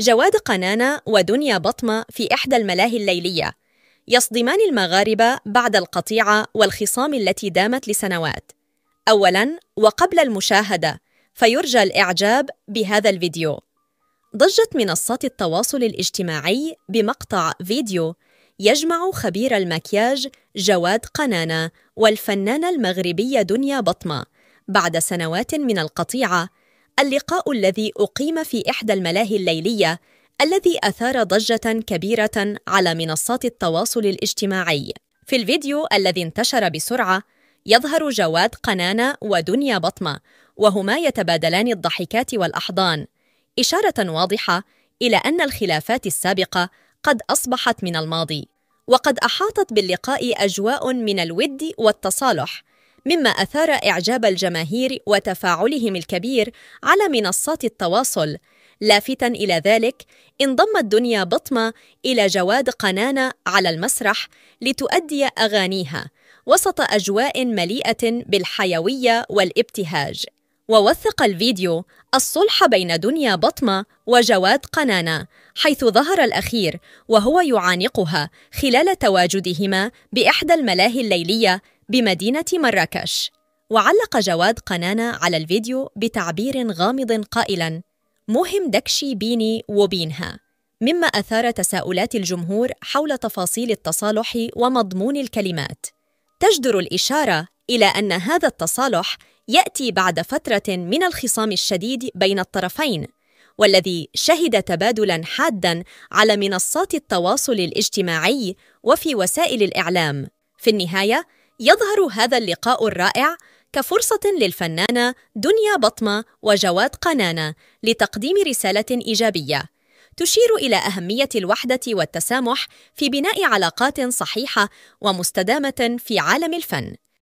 جواد قنانة ودنيا بطمة في إحدى الملاهي الليلية يصدمان المغاربة بعد القطيعة والخصام التي دامت لسنوات أولاً وقبل المشاهدة فيرجى الإعجاب بهذا الفيديو ضجت منصات التواصل الاجتماعي بمقطع فيديو يجمع خبير المكياج جواد قنانة والفنانة المغربية دنيا بطمة بعد سنوات من القطيعة اللقاء الذي أقيم في إحدى الملاهي الليلية الذي أثار ضجة كبيرة على منصات التواصل الاجتماعي. في الفيديو الذي انتشر بسرعة، يظهر جواد قنانة ودنيا بطمة، وهما يتبادلان الضحكات والأحضان، إشارة واضحة إلى أن الخلافات السابقة قد أصبحت من الماضي، وقد أحاطت باللقاء أجواء من الود والتصالح، مما أثار إعجاب الجماهير وتفاعلهم الكبير على منصات التواصل لافتا إلى ذلك انضمت دنيا بطمة إلى جواد قنانة على المسرح لتؤدي أغانيها وسط أجواء مليئة بالحيوية والابتهاج ووثق الفيديو الصلح بين دنيا بطمة وجواد قنانة حيث ظهر الأخير وهو يعانقها خلال تواجدهما بإحدى الملاهي الليلية بمدينة مراكش وعلق جواد قنانة على الفيديو بتعبير غامض قائلاً مهم دكشي بيني وبينها مما أثار تساؤلات الجمهور حول تفاصيل التصالح ومضمون الكلمات تجدر الإشارة إلى أن هذا التصالح يأتي بعد فترة من الخصام الشديد بين الطرفين والذي شهد تبادلا حادا على منصات التواصل الاجتماعي وفي وسائل الإعلام في النهاية يظهر هذا اللقاء الرائع كفرصة للفنانة دنيا بطمة وجواد قنانة لتقديم رسالة إيجابية تشير إلى أهمية الوحدة والتسامح في بناء علاقات صحيحة ومستدامة في عالم الفن